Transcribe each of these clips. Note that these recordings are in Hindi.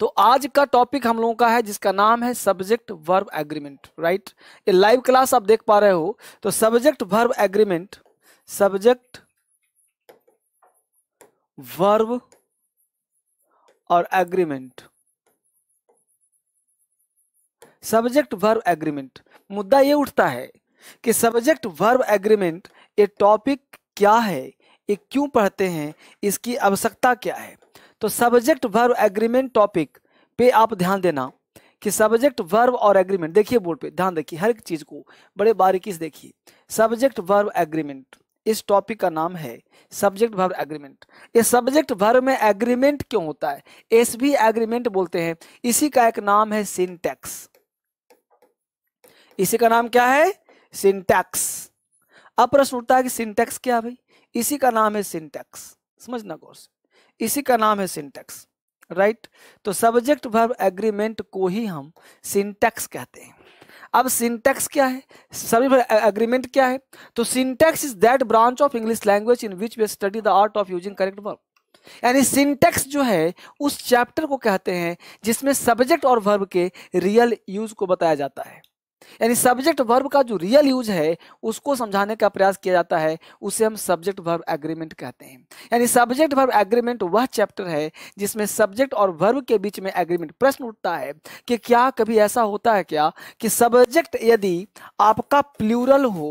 तो आज का टॉपिक हम लोगों का है जिसका नाम है सब्जेक्ट वर्ब एग्रीमेंट राइट ये लाइव क्लास आप देख पा रहे हो तो subject verb agreement subject verb और एग्रीमेंट सब्जेक्ट वर्ब एग्रीमेंट मुद्दा ये उठता है कि सब्जेक्ट वर्ब एग्रीमेंट ये टॉपिक क्या है ये क्यों पढ़ते हैं इसकी आवश्यकता क्या है तो सब्जेक्ट वर्व एग्रीमेंट टॉपिक पे आप ध्यान देना कि सब्जेक्ट वर्व और एग्रीमेंट देखिए बोर्ड पे ध्यान देखिए हर एक चीज को बड़े बारीकी से देखिए सब्जेक्ट वर्व एग्रीमेंट इस टॉपिक का नाम है सब्जेक्ट वर्व एग्रीमेंट ये सब्जेक्ट वर्व में एग्रीमेंट क्यों होता है एस भी एग्रीमेंट बोलते हैं इसी का एक नाम है सिंटैक्स इसी का नाम क्या है सिंटैक्स अब प्रश्न उठता है कि सिंटैक्स क्या भाई इसी का नाम है सिंटैक्स समझना गौर से इसी का नाम है सिंटेक्स राइट तो सब्जेक्ट वर्ब एग्रीमेंट को ही हम सिंटेक्स कहते हैं अब सिंटेक्स क्या है सभी एग्रीमेंट क्या है तो syntax is that branch of English language in which we study the art of using correct verb यानी सिंटेक्स जो है उस चैप्टर को कहते हैं जिसमें सब्जेक्ट और वर्ब के रियल यूज को बताया जाता है यानी सब्जेक्ट वर्ब का जो रियल यूज है उसको समझाने का प्रयास किया जाता है उसे हम सब्जेक्ट वर्ब एग्रीमेंट कहते हैं यानी सब्जेक्ट वर्ब एग्रीमेंट वह चैप्टर है जिसमें सब्जेक्ट और वर्ब के बीच में एग्रीमेंट प्रश्न उठता है कि क्या कभी ऐसा होता है क्या कि सब्जेक्ट यदि आपका प्लूरल हो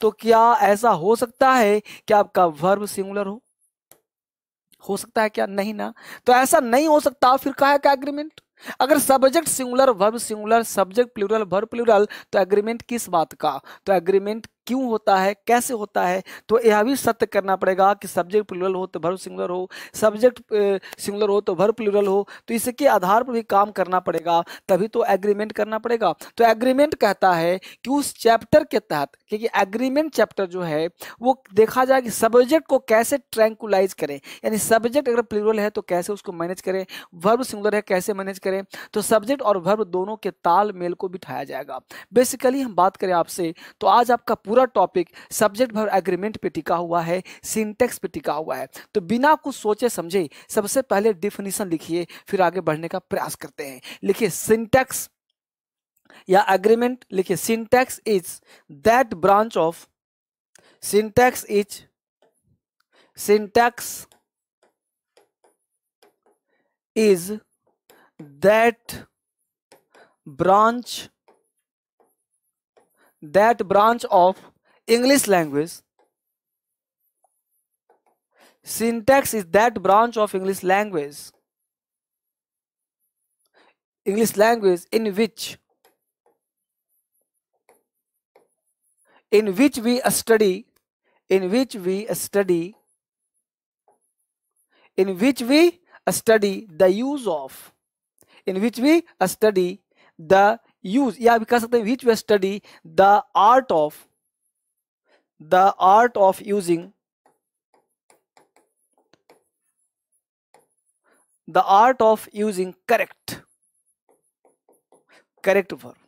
तो क्या ऐसा हो सकता है कि आपका वर्ब सिंगुलर हो हो सकता है क्या नहीं ना तो ऐसा नहीं हो सकता फिर कहा है क्या एग्रीमेंट अगर subject singular verb singular subject plural verb plural तो एग्रीमेंट किस बात का तो एग्रीमेंट क्यों होता है कैसे होता है तो यह भी सत्य करना पड़ेगा कि सब्जेक्ट प्लूरल हो तो भर्व सिंगुलर हो सब्जेक्ट सिंगुलर हो तो भर्व प्लूरल हो तो इसके आधार पर भी काम करना पड़ेगा तभी तो एग्रीमेंट करना पड़ेगा तो एग्रीमेंट कहता है कि उस चैप्टर के तहत क्योंकि एग्रीमेंट चैप्टर जो है वो देखा जाए कि सब्जेक्ट को कैसे ट्रैंकुलाइज करें यानी सब्जेक्ट अगर प्लूरल है तो कैसे उसको मैनेज करें वर्ब सिंगुलर है कैसे मैनेज करें तो सब्जेक्ट और वर्ब दोनों के तालमेल को बिठाया जाएगा बेसिकली हम बात करें आपसे तो आज आपका पूरा पूरा टॉपिक सब्जेक्ट भर एग्रीमेंट पे टिका हुआ है सिंटेक्स पे टिका हुआ है तो बिना कुछ सोचे समझे सबसे पहले डिफिनीशन लिखिए फिर आगे बढ़ने का प्रयास करते हैं लिखिए सिंटेक्स या एग्रीमेंट लिखिए syntax is that branch of syntax is syntax is that branch that branch of English language syntax is that branch of English language English language in which in which we study in which we study in which we study the use of in which we study the use या आप कह सकते हैं which we study the art of the art of using the art of using correct correct form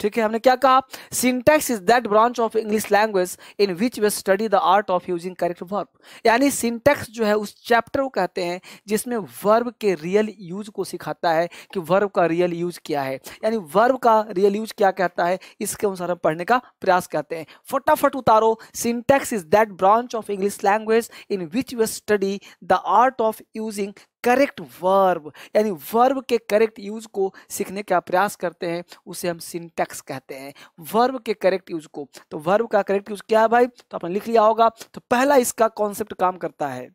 ठीक है हमने क्या कहा syntax is that branch of English language in which we study the art of using correct verb यानी सिंटैक्स जो है उस चैप्टर को कहते हैं जिसमें वर्ब के रियल यूज को सिखाता है कि वर्ब का रियल यूज क्या है यानी वर्ब का रियल यूज क्या कहता है इसके अनुसार हम पढ़ने का प्रयास करते हैं फटाफट उतारो syntax is that branch of English language in which we study the art of using correct verb यानी वर्ब के करेक्ट यूज को सीखने का प्रयास करते हैं उसे हम सिंटैक्स कहते हैं वर्ब के करेक्ट यूज को तो वर्ब का करेक्ट यूज क्या है भाई तो आपने लिख लिया होगा तो पहला इसका कॉन्सेप्ट काम करता है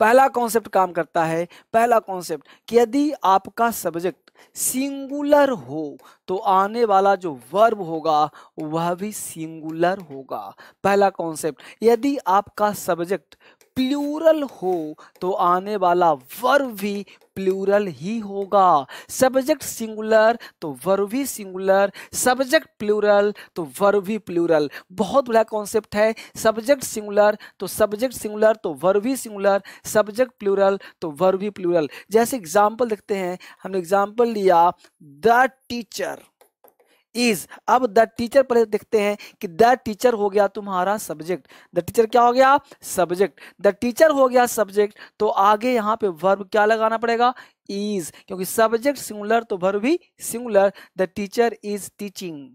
पहला कॉन्सेप्ट काम करता है पहला कॉन्सेप्ट कि यदि आपका सब्जेक्ट सिंगुलर हो तो आने वाला जो वर्ब होगा वह भी सिंगुलर होगा पहला कॉन्सेप्ट यदि आपका सब्जेक्ट प्लूरल हो तो आने वाला वर भी प्लूरल ही होगा सब्जेक्ट सिंगुलर तो वर्ब भी सिंगुलर सब्जेक्ट प्लूरल तो वर्ब भी प्लूरल बहुत बड़ा कॉन्सेप्ट है सब्जेक्ट सिंगुलर तो सब्जेक्ट सिंगुलर तो वर्ब भी सिंगुलर सब्जेक्ट प्लूरल तो वर्ब भी प्लूरल जैसे एग्जाम्पल देखते हैं हमने एग्जाम्पल लिया द टीचर इज अब द टीचर पर देखते हैं कि द टीचर हो गया तुम्हारा सब्जेक्ट द टीचर क्या हो गया सब्जेक्ट द टीचर हो गया सब्जेक्ट तो आगे यहाँ पे वर्ब क्या लगाना पड़ेगा इज क्योंकि सब्जेक्ट सिंगुलर तो वर्ब भी singular the teacher is teaching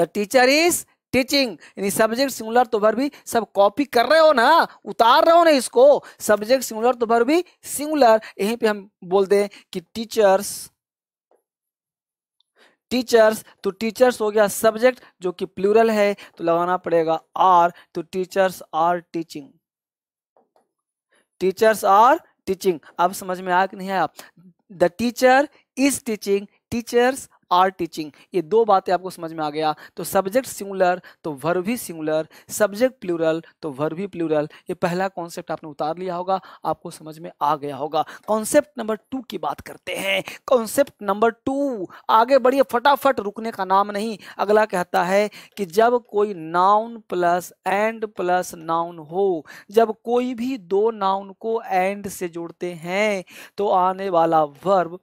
the teacher is teaching यानी सब्जेक्ट सिंगुलर तो भर भी सब कॉपी कर रहे हो ना उतार रहे हो ना इसको सब्जेक्ट सिंगुलर तो भर भी सिंगुलर यहीं पे हम बोल दें कि टीचर्स टीचर्स तो टीचर्स हो गया सब्जेक्ट जो कि प्लूरल है तो लगाना पड़ेगा आर तो teachers are teaching teachers are teaching अब समझ में आया कि नहीं आया the teacher is teaching teachers are teaching ये दो बातें आपको समझ में आ गया तो सब्जेक्ट सिंगुलर तो वर्ब भी सिंगुलर सब्जेक्ट प्लूरल तो वर्ब भी प्लूरल ये पहला कॉन्सेप्ट आपने उतार लिया होगा आपको समझ में आ गया होगा कॉन्सेप्ट नंबर टू की बात करते हैं कॉन्सेप्ट नंबर टू आगे बढ़िए फटाफट रुकने का नाम नहीं अगला कहता है कि जब कोई noun plus and plus noun हो जब कोई भी दो नाउन को एंड से जोड़ते हैं तो आने वाला वर्ब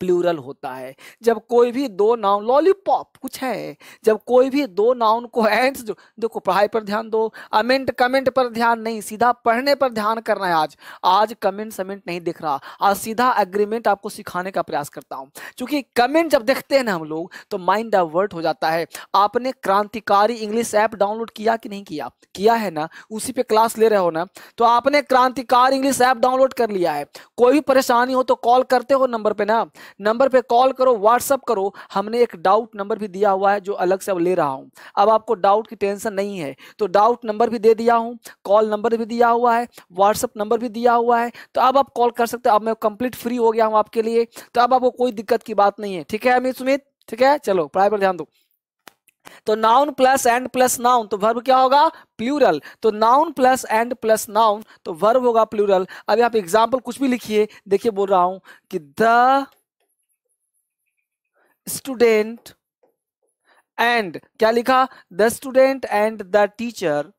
प्लूरल होता है जब कोई भी दो नाउन लॉलीपॉप कुछ है जब कोई भी दो नाउन को एंड्स जो देखो पढ़ाई पर ध्यान दो अमेंट कमेंट पर ध्यान नहीं सीधा पढ़ने पर ध्यान करना है आज आज कमेंट समेंट नहीं दिख रहा आज सीधा एग्रीमेंट आपको सिखाने का प्रयास करता हूँ क्योंकि कमेंट जब देखते हैं ना हम लोग तो माइंड डाइवर्ट हो जाता है आपने क्रांतिकारी इंग्लिश ऐप डाउनलोड किया कि नहीं किया किया है ना उसी पे क्लास ले रहे हो ना तो आपने क्रांतिकारी इंग्लिश ऐप डाउनलोड कर लिया है कोई भी परेशानी हो तो कॉल करते हो नंबर पे ना नंबर पे कॉल करो व्हाट्सअप करो हमने एक डाउट नंबर भी दिया हुआ है जो अलग से अब ले रहा हूँ अब आपको डाउट की टेंशन नहीं है तो डाउट नंबर भी दे दिया हूँ कॉल नंबर भी दिया हुआ है व्हाट्सअप नंबर भी दिया हुआ है तो अब आप कॉल कर सकते हो अब मैं कंप्लीट फ्री हो गया हूँ आपके लिए तो अब आपको कोई दिक्कत की बात नहीं है ठीक है अमित सुमित ठीक है चलो पढ़ाई पर ध्यान दो तो noun plus and plus noun तो वर्ब क्या होगा प्लूरल तो noun plus and plus noun तो वर्ब होगा प्लूरल अभी आप एग्जांपल कुछ भी लिखिए देखिए बोल रहा हूं कि द स्टूडेंट एंड क्या लिखा the student and the teacher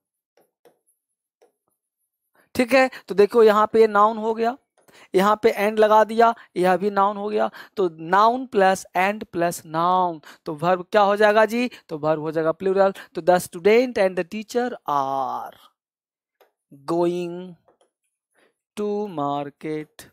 ठीक है तो देखो यहां पे नाउन हो गया यहां पे एंड लगा दिया यह भी नाउन हो गया तो noun plus and plus noun तो वर्ब क्या हो जाएगा जी तो वर्ब हो जाएगा प्लूरल तो the student and the teacher are going to market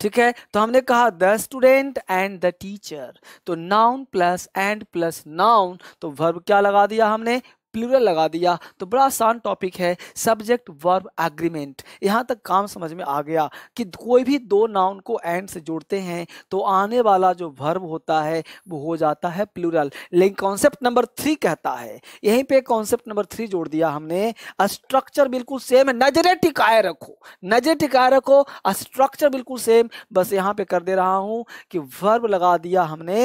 ठीक है तो हमने कहा the student and the teacher तो noun plus and plus noun तो वर्ब क्या लगा दिया हमने प्लूरल लगा दिया तो बड़ा आसान टॉपिक है सब्जेक्ट वर्ब एग्रीमेंट यहाँ तक काम समझ में आ गया कि कोई भी दो नाउन को एंड से जोड़ते हैं तो आने वाला जो वर्ब होता है वो हो जाता है प्लूरल लेकिन कॉन्सेप्ट नंबर थ्री कहता है यहीं पे कॉन्सेप्ट नंबर थ्री जोड़ दिया हमने स्ट्रक्चर बिल्कुल सेम है नजरे टिकाए रखो नजरे टिकाए रखो स्ट्रक्चर बिल्कुल सेम बस यहाँ पे कर दे रहा हूँ कि वर्ब लगा दिया हमने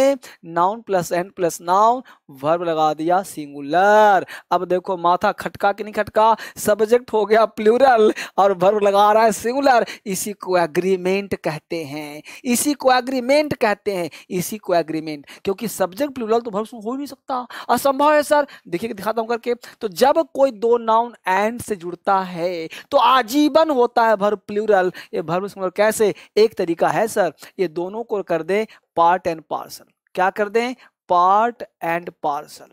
noun plus and plus noun verb लगा दिया सिंगुलर अब देखो माथा खटका कि नहीं खटका सब्जेक्ट हो गया प्लूरल और भर्व लगा रहा है सिंगुलर इसी को एग्रीमेंट कहते हैं इसी को एग्रीमेंट कहते हैं इसी को एग्रीमेंट क्योंकि सब्जेक्ट प्लूरल तो भर्व हो ही नहीं सकता असंभव है सर देखिए दिखाता हूँ करके तो जब कोई दो नाउन एंड से जुड़ता है तो आजीवन होता है भर्व प्लूरल ये भर्व सिंगुलर मतलब कैसे एक तरीका है सर ये दोनों को कर दें पार्ट एंड पार्सल क्या कर दें part and parcel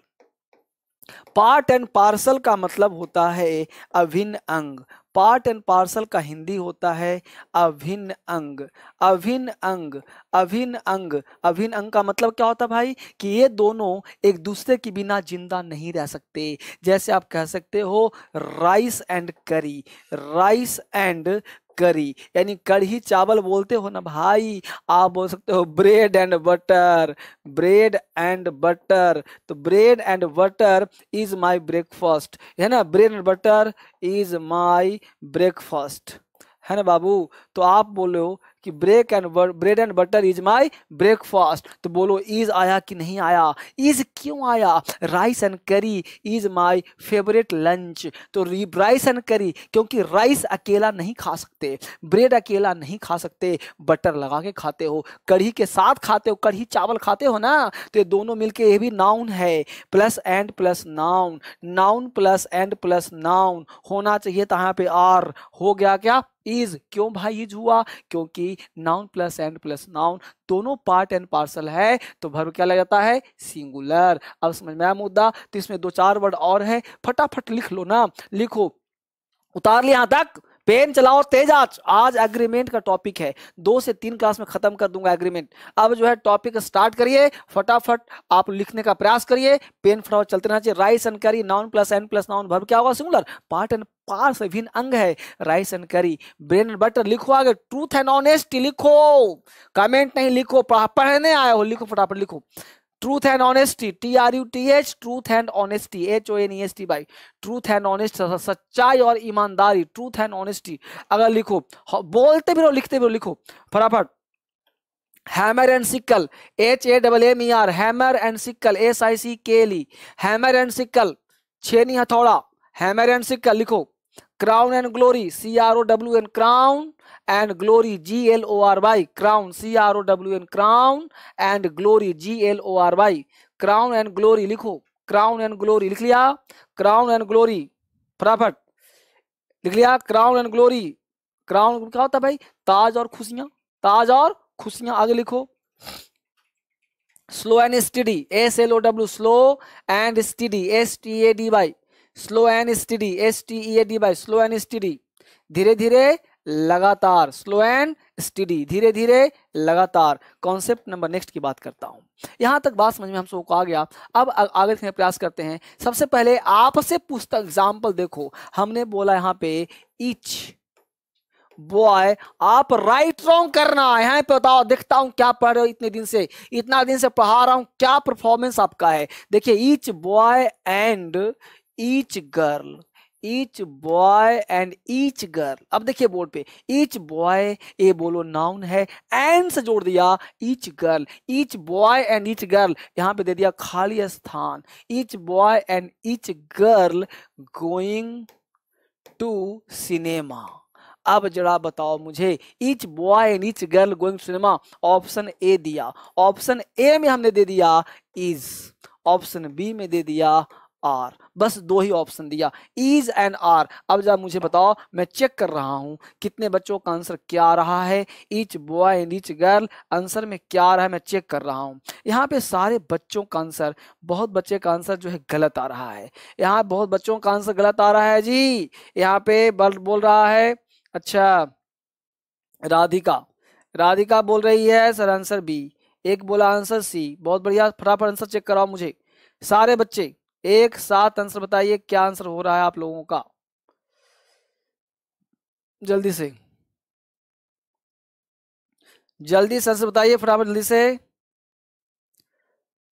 part and parcel का मतलब होता है अभिन्न अंग पार्ट एंड पार्सल का हिंदी होता है अभिन्न अंग अभिन्न अंग अभिन्न अंग अभिन्न अंग का मतलब क्या होता है भाई कि ये दोनों एक दूसरे के बिना जिंदा नहीं रह सकते जैसे आप कह सकते हो rice and curry rice and curry यानी कढ़ी चावल बोलते हो ना भाई आप बोल सकते हो bread and butter bread and butter तो bread and butter is my breakfast है ना bread and butter is my breakfast है ना बाबू तो आप बोलो कि break and bread and butter is my breakfast तो बोलो इज आया कि नहीं आया इज क्यों आया rice and curry is my favourite lunch तो राइस एंड करी क्योंकि राइस अकेला नहीं खा सकते ब्रेड अकेला नहीं खा सकते बटर लगा के खाते हो कढ़ी के साथ खाते हो कढ़ी चावल खाते हो ना तो ये दोनों मिलके ये भी नाउन है plus and plus noun noun plus and plus noun होना चाहिए था यहाँ पे आर हो गया क्या इज क्यों भाई इज हुआ क्योंकि noun plus and plus noun दोनों पार्ट एंड पार्सल है तो भर्व क्या लग जाता है सिंगुलर अब समझ में आया मुद्दा तो इसमें दो चार वर्ड और है फटाफट लिख लो ना लिखो उतार लिया तक पेन चलाओ तेज आज आज एग्रीमेंट का टॉपिक है दो से तीन क्लास में खत्म कर दूंगा एग्रीमेंट अब जो है टॉपिक स्टार्ट करिए फटाफट आप लिखने का प्रयास करिए पेन फटाफट चलते रहना चाहिए rice and curry noun plus and plus noun verb क्या होगा सिंगुलर पार्ट एंड पार्स विभिन्न अंग है rice and curry brain and butter लिखो आगे ट्रूथ एंड ऑनेस्टी लिखो कमेंट नहीं लिखो पढ़ने आया हो लिखो फटाफट लिखो truth and honesty T R U T H truth and honesty H O N S T by truth and honest सच्चाई और ईमानदारी ट्रूथ एंड ऑनेस्टी अगर लिखो बोलते भी रहो लिखते भी रहो लिखो फटाफट hammer and sickle H A double M E R hammer and sickle S I C K L E hammer and sickle छेनी हथौड़ा हैमर एंड सिक्कल लिखो crown and glory C R O W N crown and glory G L O R Y crown C R O W N crown and glory G L O R Y crown and glory लिखो क्राउन एंड ग्लोरी लिख लिया क्राउन एंड ग्लोरी फटाफट लिख लिया क्राउन एंड ग्लोरी क्राउन क्या होता भाई ताज और खुशियां ताज और खुशियां आगे लिखो slow and steady S L O W slow and steady S T A D Y slow and steady S T A D Y slow and steady धीरे धीरे लगातार स्लो एंड स्टडी धीरे धीरे लगातार कॉन्सेप्ट नंबर नेक्स्ट की बात करता हूँ यहाँ तक बात समझ में हम सबको आ गया अब आगे देखने प्रयास करते हैं सबसे पहले आपसे पूछता एग्जाम्पल देखो हमने बोला यहाँ पे इच बॉय आप राइट रॉन्ग करना यहाँ पे बताओ देखता हूँ क्या पढ़ रहे हो इतने दिन से इतना दिन से पढ़ा रहा हूँ क्या परफॉर्मेंस आपका है देखिए each boy and each girl each boy and each girl अब देखिए बोर्ड पे ईच बॉय ये बोलो नाउन है एंड से जोड़ दिया each girl each boy and each girl यहाँ पे दे दिया खाली स्थान each boy and each girl going to cinema अब जरा बताओ मुझे each boy and each girl going to cinema option A दिया ऑप्शन ए में हमने दे दिया इज ऑप्शन बी में दे दिया आर बस दो ही ऑप्शन दिया इज एंड आर अब जब मुझे बताओ मैं चेक कर रहा हूँ कितने बच्चों का आंसर क्या आ रहा है each boy and each girl answer में क्या आ रहा है मैं चेक कर रहा हूँ यहाँ पे सारे बच्चों का आंसर बहुत बच्चे का आंसर जो है गलत आ रहा है यहाँ बहुत बच्चों का आंसर गलत आ रहा है जी यहाँ पे बल बोल रहा है अच्छा राधिका राधिका बोल रही है सर आंसर बी एक बोला आंसर सी बहुत बढ़िया फटाफट आंसर चेक कराओ मुझे सारे बच्चे एक साथ आंसर बताइए क्या आंसर हो रहा है आप लोगों का जल्दी से जल्दी से आंसर बताइए फटाफट जल्दी से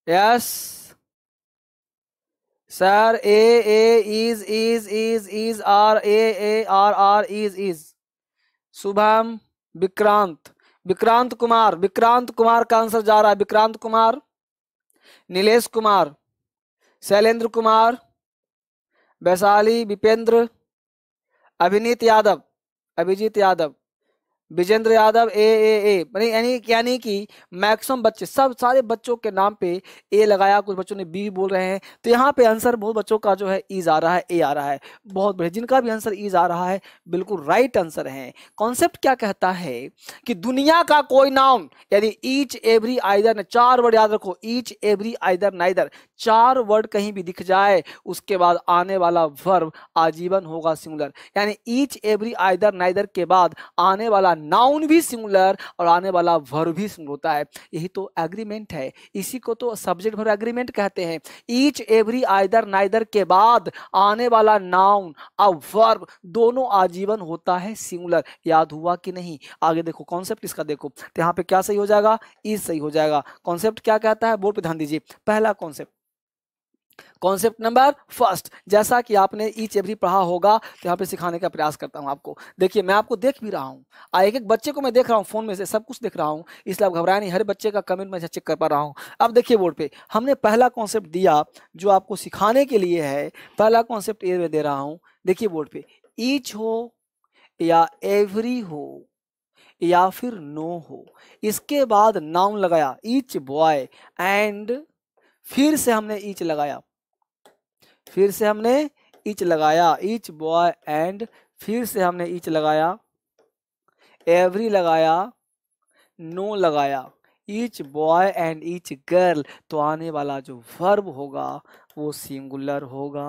yes sir A A is is is is are A A are are is is Shubham Vikrant Vikrant Kumar Vikrant Kumar का आंसर जा रहा है विक्रांत कुमार नीलेश कुमार शैलेंद्र कुमार वैशाली विपेंद्र अभिनीत यादव अभिजीत यादव विजेंद्र यादव ए ए ए यानी यानी कि मैक्सिमम बच्चे सब सारे बच्चों के नाम पे ए लगाया कुछ बच्चों ने बी बोल रहे हैं तो यहाँ पे आंसर बहुत बच्चों का जो है ईज आ रहा है ए आ रहा है बहुत बढ़िया जिनका भी आंसर ईज आ रहा है बिल्कुल राइट आंसर है कॉन्सेप्ट क्या कहता है कि दुनिया का कोई नाउन यानी ईच एवरी आइदर चार वर्ड याद रखो ईच एवरी आइदर नाइदर चार वर्ड कहीं भी दिख जाए उसके बाद आने वाला वर्ब आजीवन होगा सिंगुलर यानी ईच एवरी आइदर नाइदर के बाद आने वाला नाउन भी सिंगुलर और आने वाला वर भी सिंगुलर होता है यही तो एग्रीमेंट है इसी को तो सब्जेक्ट वर्ब एग्रीमेंट कहते हैं ईच एवरी आइदर नाइदर के बाद आने वाला नाउन और वर्ब दोनों आजीवन होता है सिंगुलर याद हुआ कि नहीं आगे देखो कॉन्सेप्ट इसका देखो तो यहाँ पे क्या सही हो जाएगा ईज सही हो जाएगा कॉन्सेप्ट क्या कहता है बोर्ड पर ध्यान दीजिए पहला कॉन्सेप्ट कॉन्सेप्ट नंबर फर्स्ट जैसा कि आपने ईच एवरी पढ़ा होगा तो यहाँ पे सिखाने का प्रयास करता हूँ आपको देखिए मैं आपको देख भी रहा हूँ एक एक बच्चे को मैं देख रहा हूँ फोन में से सब कुछ देख रहा हूँ इसलिए आप घबराए नहीं हर बच्चे का कमेंट मैं चेक कर पा रहा हूँ अब देखिए बोर्ड पे हमने पहला कॉन्सेप्ट दिया जो आपको सिखाने के लिए है पहला कॉन्सेप्ट ये दे रहा हूँ देखिए बोर्ड पे ईच हो या एवरी हो या फिर नो हो इसके बाद नाउन लगाया ईच बॉय एंड फिर से हमने ईच लगाया फिर से हमने ईच लगाया ईच बॉय एंड फिर से हमने ईच लगाया एवरी लगाया नो लगाया each boy and each girl तो आने वाला जो वर्ब होगा वो सिंगुलर होगा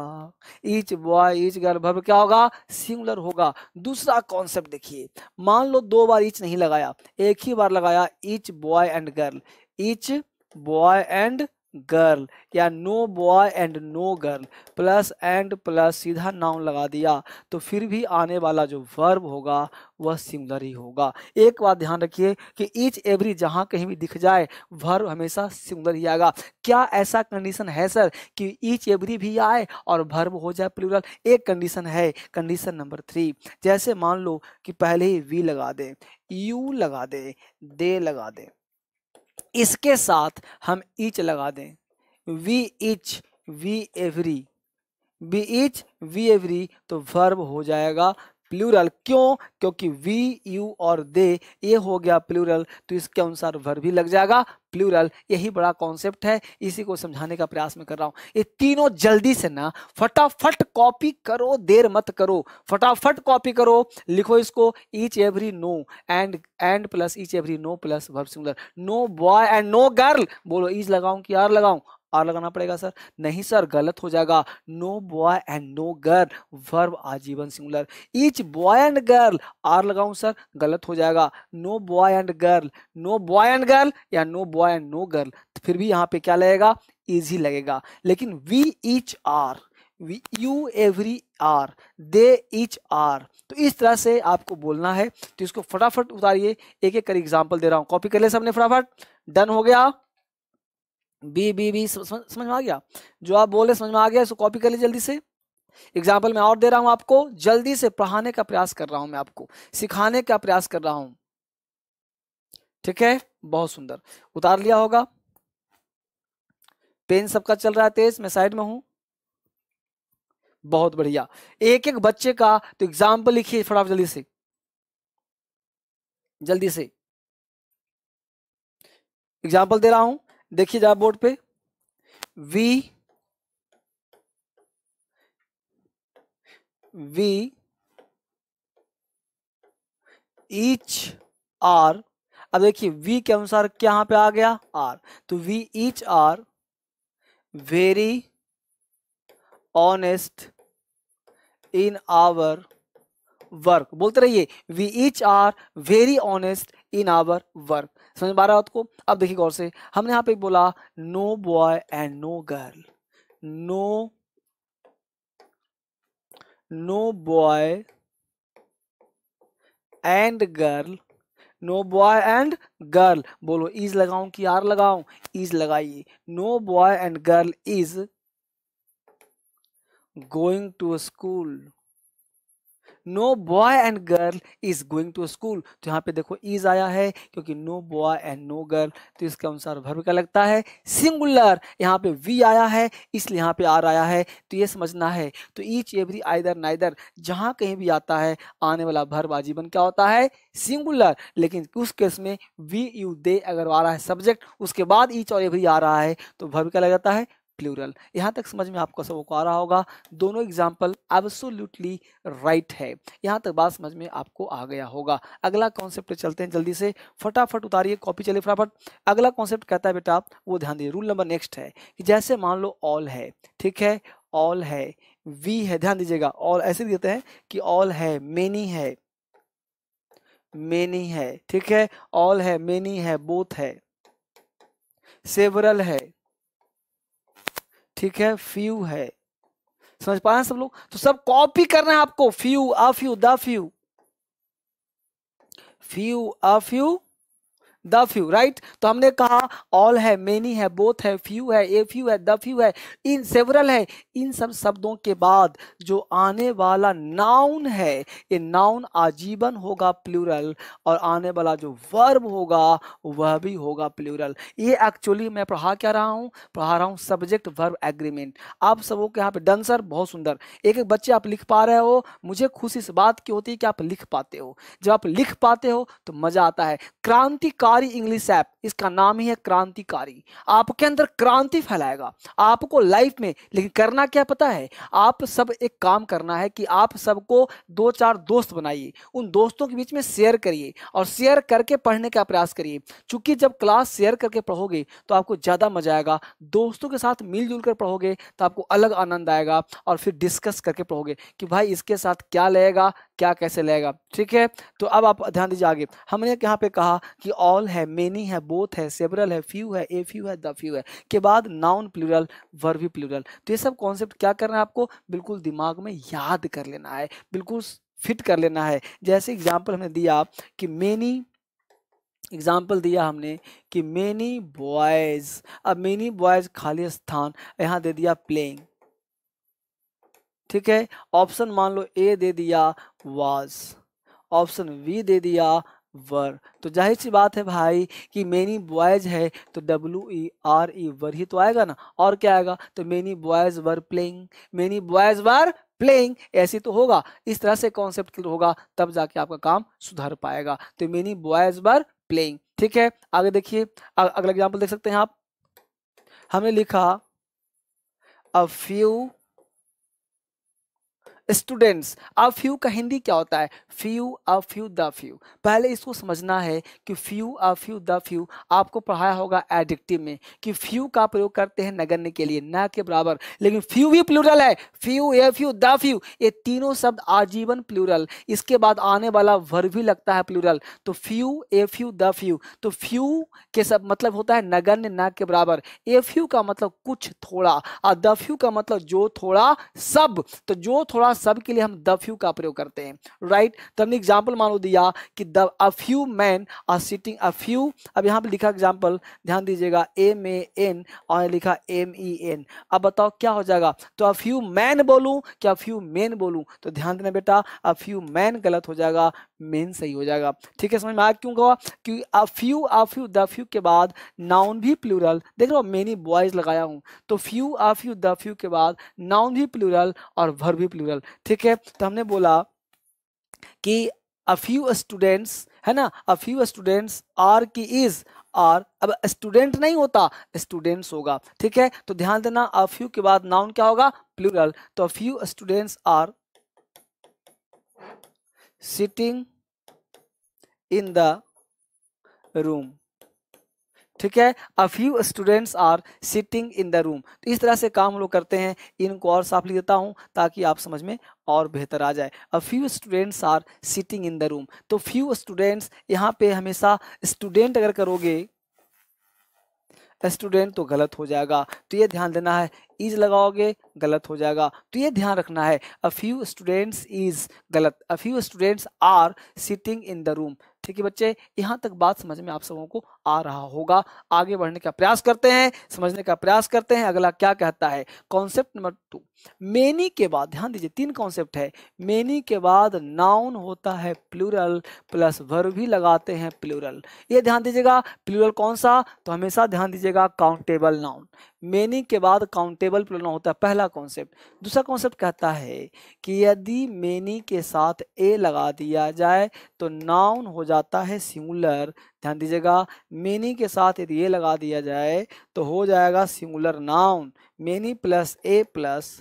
each boy each girl verb क्या होगा सिंगुलर होगा दूसरा कॉन्सेप्ट देखिए मान लो दो बार ईच नहीं लगाया एक ही बार लगाया each boy and girl each boy and girl या no boy and no girl plus and plus सीधा नाउन लगा दिया तो फिर भी आने वाला जो वर्ब होगा वह सिमिलर ही होगा एक बात ध्यान रखिए कि ईच एवरी जहाँ कहीं भी दिख जाए वर्ब हमेशा सिमिलर ही आएगा क्या ऐसा कंडीशन है सर कि ईच एवरी भी आए और वर्ब हो जाए प्लूरल एक कंडीशन है कंडीशन नंबर थ्री जैसे मान लो कि पहले ही वी लगा दें यू लगा दें दे लगा दें इसके साथ हम ईच लगा दें we each we every B each we every तो वर्ब हो जाएगा प्लूरल क्यों क्योंकि वी यू और दे ये हो गया प्लूरल तो इसके अनुसार वर भी लग जाएगा प्लूरल यही बड़ा कॉन्सेप्ट है इसी को समझाने का प्रयास में कर रहा हूँ ये तीनों जल्दी से ना फटाफट कॉपी करो देर मत करो फटाफट कॉपी करो लिखो इसको each every no and and plus each every no plus verb singular no boy and no girl बोलो ईज लगाऊं कि आर लगाऊं आर लगाना पड़ेगा सर नहीं सर गलत हो जाएगा no boy and no girl verb आजीवन singular each boy and girl are लगाऊं सर गलत हो जाएगा no boy and girl no boy and girl या no boy and no girl तो फिर भी यहाँ पे क्या लगेगा इजी लगेगा लेकिन we each are you every are they each are तो इस तरह से आपको बोलना है तो इसको फटाफट उतारिए एक एक कर एग्जाम्पल दे रहा हूँ कॉपी कर ले सबने फटाफट डन हो गया बी बी बी समझ में आ गया जो आप बोले समझ में आ गया इसको कॉपी कर लीजिए जल्दी से एग्जाम्पल मैं और दे रहा हूं आपको जल्दी से पढ़ाने का प्रयास कर रहा हूं मैं आपको सिखाने का प्रयास कर रहा हूं ठीक है बहुत सुंदर उतार लिया होगा पेन सबका चल रहा है तेज मैं साइड में हूं बहुत बढ़िया एक एक बच्चे का तो एग्जाम्पल लिखिए फटाफट जल्दी से जल्दी से एग्जाम्पल दे रहा हूं देखिए आप बोर्ड पे वी वी ईच आर अब देखिए वी के अनुसार क्या यहाँ पे आ गया आर तो we each are very honest in our work बोलते रहिए we each are very honest in our work समझ पा रहा है आपको अब देखिए गौर से हमने यहाँ पे बोला no boy and no girl no no boy and girl no boy and girl बोलो इज लगाऊं कि आर लगाऊं इज लगाइए no boy and girl is going to school no boy and girl is going to school तो यहाँ पे देखो इज आया है क्योंकि no boy and no girl तो इसके अनुसार भर्व क्या लगता है सिंगुलर यहाँ पे वी आया है इसलिए यहाँ पे आर आया है तो ये समझना है तो ईच एवरी आइदर नाइदर जहाँ कहीं भी आता है आने वाला भर्व आजीवन क्या होता है सिंगुलर लेकिन उस केस में वी यू दे अगर आ रहा है सब्जेक्ट उसके बाद ईच और एवरी आ रहा है तो भर्व क्या लग जाता है प्लूरल यहाँ तक समझ में आपको सबको आ रहा होगा दोनों एग्जाम्पल एब्सोल्यूटली राइट है यहाँ तक बात समझ में आपको आ गया होगा अगला कॉन्सेप्ट चलते हैं जल्दी से फटाफट उतारिए कॉपी चले फटाफट अगला कॉन्सेप्ट कहता है बेटा वो ध्यान दिए रूल नंबर नेक्स्ट है कि जैसे मान लो ऑल है ठीक है ऑल है वी है ध्यान दीजिएगा ऑल ऐसे देते हैं कि ऑल है मेनी है मेनी है ठीक है ऑल है मेनी है बोथ है सेवरल है ठीक है फ्यू है समझ पा रहे हैं सब लोग तो सब कॉपी करना है आपको few a few the few few a few the few right तो हमने कहा ऑल है मेनी है बोथ है फ्यू है ए फ्यू है द फ्यू है इन सेवरल है इन सब शब्दों के बाद जो आने वाला नाउन है ये नाउन आजीवन होगा प्लूरल और आने वाला जो वर्ब होगा वह भी होगा प्लूरल ये एक्चुअली मैं पढ़ा क्या रहा हूँ पढ़ा रहा हूँ सब्जेक्ट वर्ब एग्रीमेंट आप सबों के यहाँ पे डन सर बहुत सुंदर एक एक बच्चे आप लिख पा रहे हो मुझे खुशी इस बात की होती है कि आप लिख पाते हो जब आप लिख पाते हो तो मजा आता है क्रांतिकार सारी इंग्लिश ऐप इसका नाम ही है क्रांतिकारी आपके अंदर क्रांति फैलाएगा आपको लाइफ में लेकिन करना क्या पता है आप सब एक काम करना है कि आप सबको दो चार दोस्त बनाइए उन दोस्तों के बीच में शेयर करिए और शेयर करके पढ़ने का प्रयास करिए क्योंकि जब क्लास शेयर करके पढ़ोगे तो आपको ज़्यादा मजा आएगा दोस्तों के साथ मिलजुल कर पढ़ोगे तो आपको अलग आनंद आएगा और फिर डिस्कस करके पढ़ोगे कि भाई इसके साथ क्या लगेगा क्या कैसे लगेगा ठीक है तो अब आप ध्यान दीजिए आगे हमने यहाँ पे कहा कि और ऑल है मेनी है बोथ है सेबरल है फ्यू है ए फ्यू है द फ्यू है के बाद नाउन प्लूरल वर्वी प्लूरल तो ये सब कॉन्सेप्ट क्या करना है आपको बिल्कुल दिमाग में याद कर लेना है बिल्कुल फिट कर लेना है जैसे एग्जाम्पल हमने दिया कि मेनी एग्जाम्पल दिया हमने कि मेनी बॉयज अब मेनी बॉयज खाली स्थान यहाँ दे दिया प्लेइंग ठीक है ऑप्शन मान लो ए दे दिया वाज ऑप्शन वी दे दिया वर तो जाहिर सी बात है भाई कि मेनी बॉयज है तो डब्ल्यू ई आर ई वर ही तो आएगा ना और क्या आएगा तो many boys were playing many boys were playing ऐसी तो होगा इस तरह से कॉन्सेप्ट क्लियर होगा तब जाके आपका काम सुधर पाएगा तो मेनी बॉयज वर प्लेइंग ठीक है आगे देखिए अगला एग्जाम्पल देख सकते हैं आप हमने लिखा a few students a few का हिंदी क्या होता है few a few the few पहले इसको समझना है कि few a few the few आपको पढ़ाया होगा एडिक्टिव में कि फ्यू का प्रयोग करते हैं नगण्य के लिए न के बराबर लेकिन फ्यू भी प्लूरल है few a few the few ये तीनों शब्द आजीवन प्लूरल इसके बाद आने वाला वर भी लगता है प्लूरल तो few a few the few तो फ्यू के सब मतलब होता है नगण्य न के बराबर ए फ्यू का मतलब कुछ थोड़ा और द फ्यू का मतलब जो थोड़ा सब तो जो थोड़ा सब के लिए हम द फ्यू का प्रयोग करते हैं राइट right? तो हमने एग्जाम्पल मानो दिया कि the a few man are sitting a few अब यहाँ पे लिखा एग्जाम्पल ध्यान दीजिएगा एम ए एन और लिखा एम ई एन अब बताओ क्या हो जाएगा तो अ फ्यू मैन बोलूँ क्या फ्यू मैन बोलूँ तो ध्यान देना बेटा अ फ्यू मैन गलत हो जाएगा मेन सही हो जाएगा ठीक है समझ में आया क्यों कहा क्योंकि a few a few the few के बाद नाउन भी प्लूरल देख लो मैनी बॉयज लगाया हूँ तो few a few the few के बाद नाउन भी प्लूरल और भर भी प्लूरल ठीक है तो हमने बोला कि अ फ्यू स्टूडेंट्स है ना अ फ्यू स्टूडेंट्स आर की इज आर अब स्टूडेंट नहीं होता स्टूडेंट्स होगा ठीक है तो ध्यान देना अ फ्यू के बाद नाउन क्या होगा प्लूरल तो a few students are sitting in the room ठीक है a few students are sitting in the room तो इस तरह से काम लोग करते हैं इनको और साफ लिख देता हूँ ताकि आप समझ में और बेहतर आ जाए a few students are sitting in the room तो फ्यू स्टूडेंट्स यहाँ पे हमेशा स्टूडेंट अगर करोगे स्टूडेंट तो गलत हो जाएगा तो ये ध्यान देना है इज लगाओगे गलत हो जाएगा तो ये ध्यान रखना है अ फ्यू स्टूडेंट्स इज गलत a few students are sitting in the room ठीक है बच्चे यहाँ तक बात समझ में आप सबों को आ रहा होगा आगे बढ़ने का प्रयास करते हैं समझने का प्रयास करते हैं अगला क्या कहता है कॉन्सेप्ट नंबर टू मेनी के बाद ध्यान दीजिए तीन कॉन्सेप्ट है मेनी के बाद नाउन होता है प्लूरल प्लस वर भी लगाते हैं प्लूरल ये ध्यान दीजिएगा प्लूरल कौन सा तो हमेशा ध्यान दीजिएगा काउंटेबल नाउन मेनी के बाद काउंटेबल प्लूरल होता है पहला कॉन्सेप्ट दूसरा कॉन्सेप्ट कहता है कि यदि मेनी के साथ ए लगा दिया जाए तो नाउन हो जाता है सिंगुलर ध्यान दीजिएगा मेनी के साथ यदि ये लगा दिया जाए तो हो जाएगा singular noun many plus a plus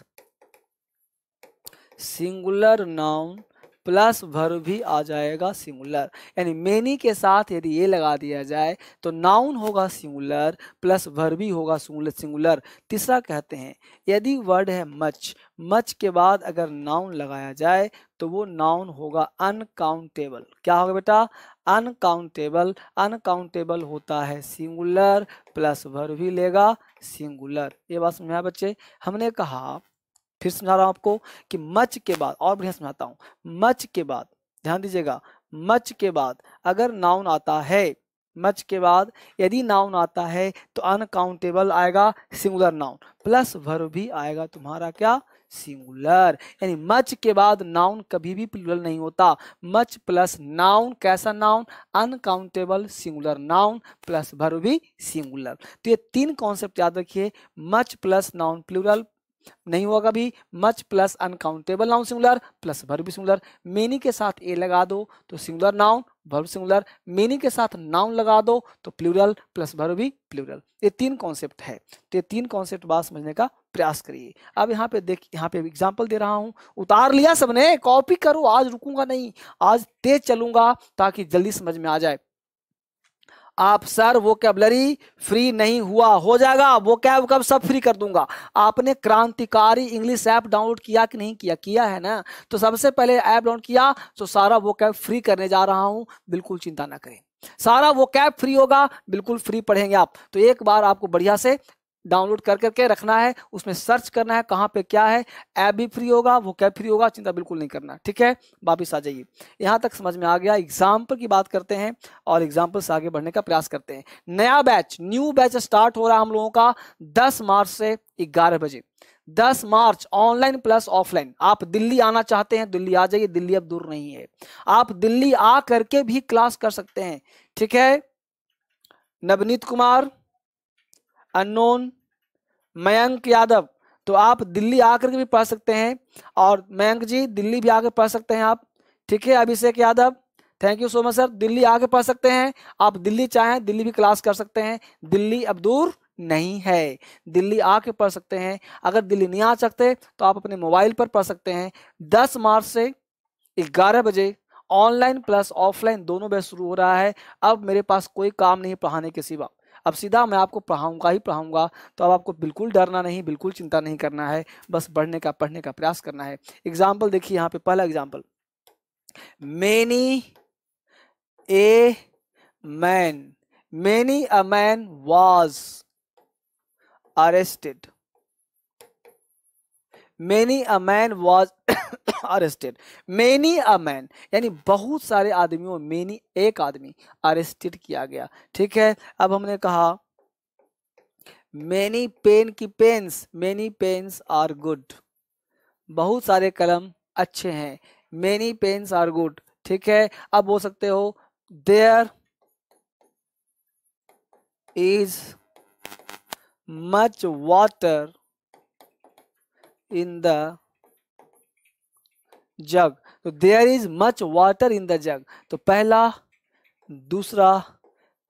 singular noun plus भर भी आ जाएगा सिंगुलर यानी मेनी के साथ यदि ये लगा दिया जाए तो नाउन होगा सिंगुलर प्लस भर भी होगा सिंगुलर सिंगुलर तीसरा कहते हैं यदि वर्ड है मच मच के बाद अगर नाउन लगाया जाए तो वो नाउन होगा अनकाउंटेबल क्या होगा बेटा अनकाउंटेबल अनकाउंटेबल होता है सिंगुलर प्लस भर भी लेगा सिंगुलर ये बात समझा बच्चे हमने कहा फिर समझा रहा हूँ आपको कि मच के बाद और बढ़िया समझाता हूँ मच के बाद ध्यान दीजिएगा मच के बाद अगर नाउन आता है मच के बाद यदि नाउन आता है तो अनकाउंटेबल आएगा सिंगुलर नाउन प्लस वर्ब भी आएगा तुम्हारा क्या सिंगुलर यानी मच के बाद नाउन कभी भी प्लूरल नहीं होता मच प्लस नाउन कैसा noun uncountable singular noun plus भर भी सिंगुलर तो ये तीन कॉन्सेप्ट याद रखिए मच प्लस नाउन प्लूरल नहीं हुआ कभी much plus uncountable noun singular plus verb singular many के साथ ए लगा दो तो singular noun verb singular many के साथ नाउन लगा दो तो प्लूरल प्लस वर्ब भी प्लूरल ये तीन कॉन्सेप्ट है तो ये तीन कॉन्सेप्ट बात समझने का प्रयास करिए अब यहाँ पे देख यहाँ पे एग्जाम्पल दे रहा हूँ उतार लिया सबने कॉपी करो आज रुकूंगा नहीं आज तेज चलूंगा ताकि जल्दी समझ में आ जाए आप सर वो कैबलरी फ्री नहीं हुआ हो जाएगा वो कैब कब सब फ्री कर दूंगा आपने क्रांतिकारी इंग्लिश ऐप डाउनलोड किया कि नहीं किया किया है ना तो सबसे पहले ऐप डाउनलोड किया तो सारा वो कैब फ्री करने जा रहा हूं बिल्कुल चिंता ना करें सारा वो कैब फ्री होगा बिल्कुल फ्री पढ़ेंगे आप तो एक बार आपको बढ़िया से डाउनलोड कर करके रखना है उसमें सर्च करना है कहाँ पे क्या है ऐप भी फ्री होगा वो कैब फ्री होगा चिंता बिल्कुल नहीं करना ठीक है वापिस आ जाइए यहाँ तक समझ में आ गया एग्जाम्पल की बात करते हैं और एग्जाम्पल से आगे बढ़ने का प्रयास करते हैं नया बैच न्यू बैच स्टार्ट हो रहा है हम लोगों का दस मार्च से ग्यारह बजे 10 मार्च ऑनलाइन प्लस ऑफलाइन आप दिल्ली आना चाहते हैं दिल्ली आ जाइए दिल्ली अब दूर नहीं है आप दिल्ली आ करके भी क्लास कर सकते हैं ठीक है नवनीत कुमार अनोन मयंक यादव तो आप दिल्ली आकर के भी पढ़ सकते हैं और मयंक जी दिल्ली भी आकर पढ़ सकते हैं आप ठीक है Abhishek Yadav thank you so much sir Delhi आके पढ़ सकते हैं आप दिल्ली चाहें दिल्ली भी क्लास कर सकते हैं दिल्ली अब दूर नहीं है दिल्ली आके पढ़ सकते हैं अगर दिल्ली नहीं आ सकते तो आप अपने मोबाइल पर पढ़ सकते हैं 10 मार्च से 11 बजे ऑनलाइन प्लस ऑफलाइन दोनों बजे शुरू हो रहा है अब मेरे पास कोई काम नहीं पढ़ाने के सिवा अब सीधा मैं आपको पढ़ाऊंगा ही पढ़ाऊंगा तो अब आपको बिल्कुल डरना नहीं बिल्कुल चिंता नहीं करना है बस बढ़ने का पढ़ने का प्रयास करना है एग्जाम्पल देखिए यहाँ पे पहला example many a man many a man was arrested many a man was arrested many a man यानी बहुत सारे आदमियों मैनी एक आदमी अरेस्टेड किया गया ठीक है अब हमने कहा मैनी पेन की pens many pens are good बहुत सारे कलम अच्छे हैं मैनी पेन्स आर गुड ठीक है अब बोल सकते हो there is much water in the jug so there is much water in the jug तो पहला dusra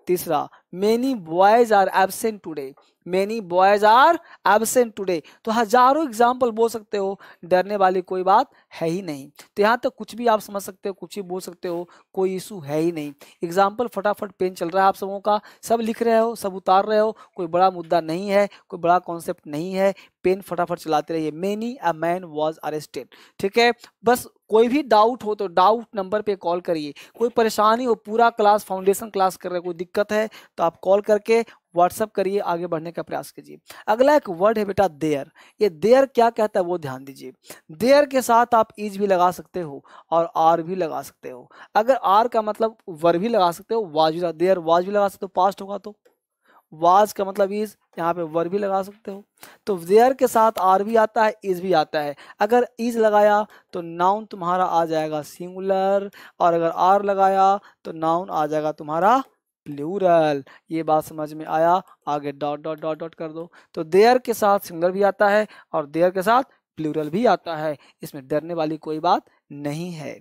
tisra many boys are absent today many boys are absent today तो हजारों एग्जाम्पल बोल सकते हो डरने वाली कोई बात है ही नहीं तो यहाँ तक तो कुछ भी आप समझ सकते हो कुछ भी बोल सकते हो कोई इशू है ही नहीं एग्जाम्पल फटाफट पेन चल रहा है आप सबों का सब लिख रहे हो सब उतार रहे हो कोई बड़ा मुद्दा नहीं है कोई बड़ा कॉन्सेप्ट नहीं है पेन फटाफट चलाते रहिए many a man was arrested ठीक है बस कोई भी डाउट हो तो डाउट नंबर पे कॉल करिए कोई परेशानी हो पूरा क्लास फाउंडेशन क्लास कर रहे कोई दिक्कत है तो आप कॉल करके व्हाट्सअप करिए आगे बढ़ने का प्रयास कीजिए अगला एक वर्ड है बेटा देयर ये देयर क्या कहता है वो ध्यान दीजिए देयर के साथ आप इज भी लगा सकते हो और आर भी लगा सकते हो अगर आर का मतलब वर भी लगा सकते हो वाज देयर वाज भी लगा सकते हो पास्ट होगा तो वाज का मतलब इज यहाँ पे वर भी लगा सकते हो तो वेयर के साथ आर भी आता है इज भी आता है अगर इज लगाया तो नाउन तुम्हारा आ जाएगा सिंगुलर और अगर आर लगाया तो नाउन आ जाएगा तुम्हारा प्लूरल ये बात समझ में आया आगे डॉट डॉट डॉट डॉट कर दो तो देयर के साथ सिंगुलर भी आता है और देयर के साथ प्लूरल भी आता है इसमें डरने वाली कोई बात नहीं है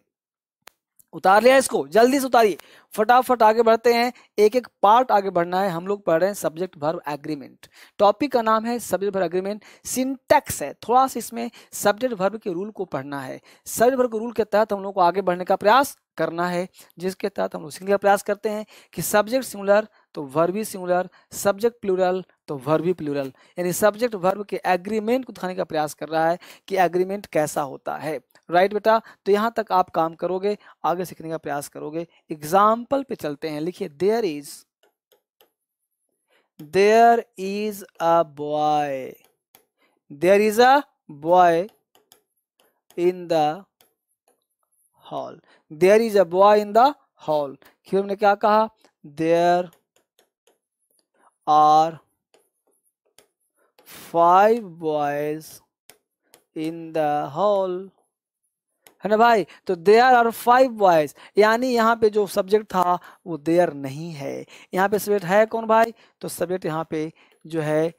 उतार लिया इसको जल्दी से उतारिए फटाफट आगे बढ़ते हैं एक एक पार्ट आगे बढ़ना है हम लोग पढ़ रहे हैं सब्जेक्ट भर एग्रीमेंट टॉपिक का नाम है सब्जेक्ट भर एग्रीमेंट सिंटैक्स है थोड़ा सा इसमें सब्जेक्ट भर्व के रूल को पढ़ना है सब्जेक्ट भर के रूल के तहत हम लोग को आगे बढ़ने का प्रयास करना है जिसके तहत हम लोग सीखने का प्रयास करते हैं कि सब्जेक्ट सिंगुलर तो वर्ब भी सिंगुलर सब्जेक्ट प्लूरल तो वर्ब भी प्लूरल यानी सब्जेक्ट वर्ब के एग्रीमेंट को दिखाने का प्रयास कर रहा है कि एग्रीमेंट कैसा होता है राइट बेटा तो यहाँ तक आप काम करोगे आगे सीखने का प्रयास करोगे एग्जाम्पल पे चलते हैं लिखिए there is there is a boy there is a boy in the hall there is a boy in the hall फिर हमने क्या कहा there are five boys in the hall है ना भाई तो देयर आर फाइव बॉयज यानी यहाँ पे जो सब्जेक्ट था वो देयर नहीं है यहाँ पे सब्जेक्ट है कौन भाई तो सब्जेक्ट यहाँ पे जो है